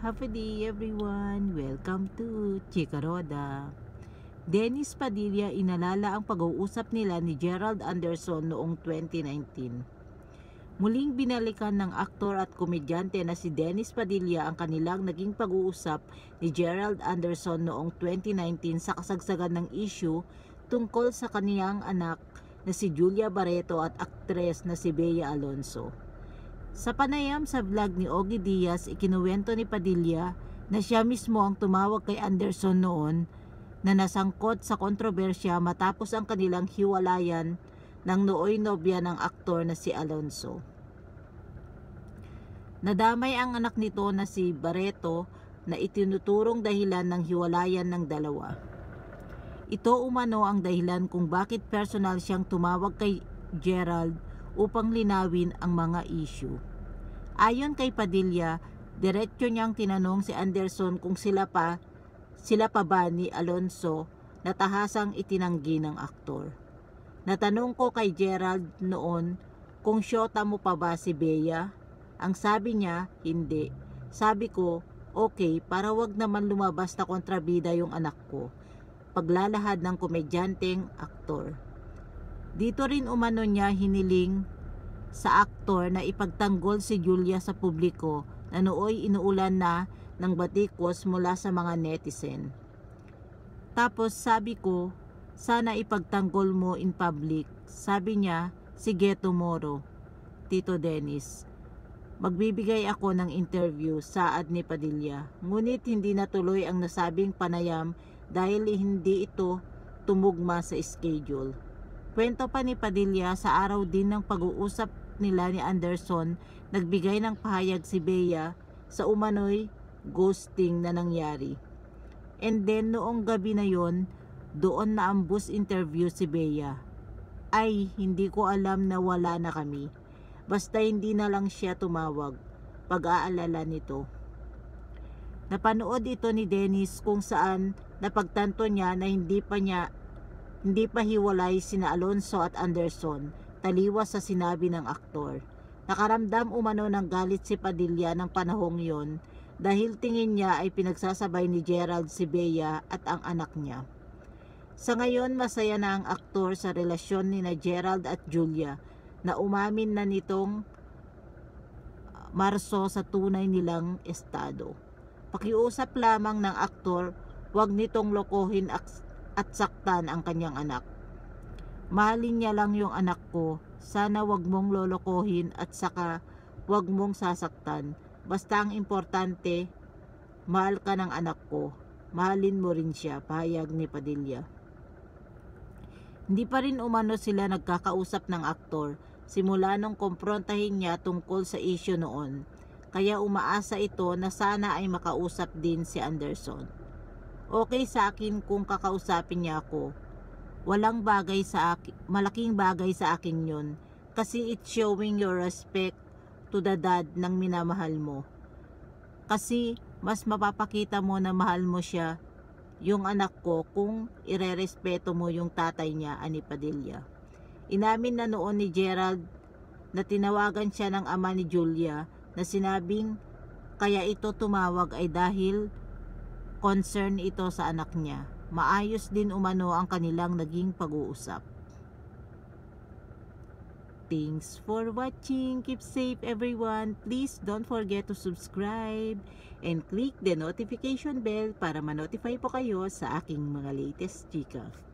Happy day everyone! Welcome to Chikaroda. Dennis Padilla inalala ang pag-uusap nila ni Gerald Anderson noong 2019. Muling binalikan ng aktor at komedyante na si Dennis Padilla ang kanilang naging pag-uusap ni Gerald Anderson noong 2019 sa kasagsagan ng issue tungkol sa kaniyang anak na si Julia Barreto at aktres na si Bea Alonso. Sa panayam sa vlog ni Ogie Diaz, ikinuwento ni Padilla na siya mismo ang tumawag kay Anderson noon na nasangkot sa kontrobersya matapos ang kanilang hiwalayan ng nooy nobya ng aktor na si Alonso. Nadamay ang anak nito na si Barreto na itinuturong dahilan ng hiwalayan ng dalawa. Ito umano ang dahilan kung bakit personal siyang tumawag kay Gerald upang linawin ang mga issue. Ayon kay Padilla, diretso niyang tinanong si Anderson kung sila pa sila pa ba ni Alonso na tahasang itinanggi ng aktor. Natanong ko kay Gerald noon kung syota mo pa ba si Bea. Ang sabi niya, hindi. Sabi ko, okay, para wag naman lumabas na kontrabida yung anak ko. Paglalahad ng komedyanteng aktor. Dito rin umano niya hiniling sa aktor na ipagtanggol si Julia sa publiko na nooy inuulan na ng batikos mula sa mga netizen. Tapos sabi ko, sana ipagtanggol mo in public. Sabi niya, sige tomorrow. Tito Dennis, magbibigay ako ng interview saad ni Padilla. Ngunit hindi natuloy ang nasabing panayam dahil hindi ito tumugma sa schedule. Kwento pa ni Padilla sa araw din ng pag-uusap nila ni Anderson, nagbigay ng pahayag si Bea sa umano'y ghosting na nangyari. And then noong gabi na yon, doon na ang bus interview si Bea. Ay, hindi ko alam na wala na kami. Basta hindi na lang siya tumawag. Pag-aalala nito. Napanood ito ni Dennis kung saan napagtanto niya na hindi pa niya hindi pa hiwalay sina Alonso at Anderson, taliwas sa sinabi ng aktor. Nakaramdam umano ng galit si Padilla ng panahong yon dahil tingin niya ay pinagsasabay ni Gerald si Bea at ang anak niya. Sa ngayon, masaya na ang aktor sa relasyon ni na Gerald at Julia na umamin na nitong Marso sa tunay nilang estado. Pakiusap lamang ng aktor, huwag nitong lokohin at saktan ang kanyang anak. Mahalin niya lang yung anak ko. Sana wag mong lolokohin at saka wag mong sasaktan. Basta ang importante, mahal ka ng anak ko. Mahalin mo rin siya, pahayag ni Padilla. Hindi pa rin umano sila nagkakausap ng aktor simula nung komprontahin niya tungkol sa issue noon kaya umaasa ito na sana ay makausap din si Anderson okay sa akin kung kakausapin niya ako. Walang bagay sa akin, malaking bagay sa akin yun. Kasi it's showing your respect to the dad ng minamahal mo. Kasi mas mapapakita mo na mahal mo siya yung anak ko kung irerespeto mo yung tatay niya, Ani Padilla. Inamin na noon ni Gerald na tinawagan siya ng ama ni Julia na sinabing kaya ito tumawag ay dahil Concern ito sa anak niya. Maayos din umano ang kanilang naging pag-uusap. Thanks for watching. Keep safe everyone. Please don't forget to subscribe and click the notification bell para ma-notify po kayo sa aking mga latest chika.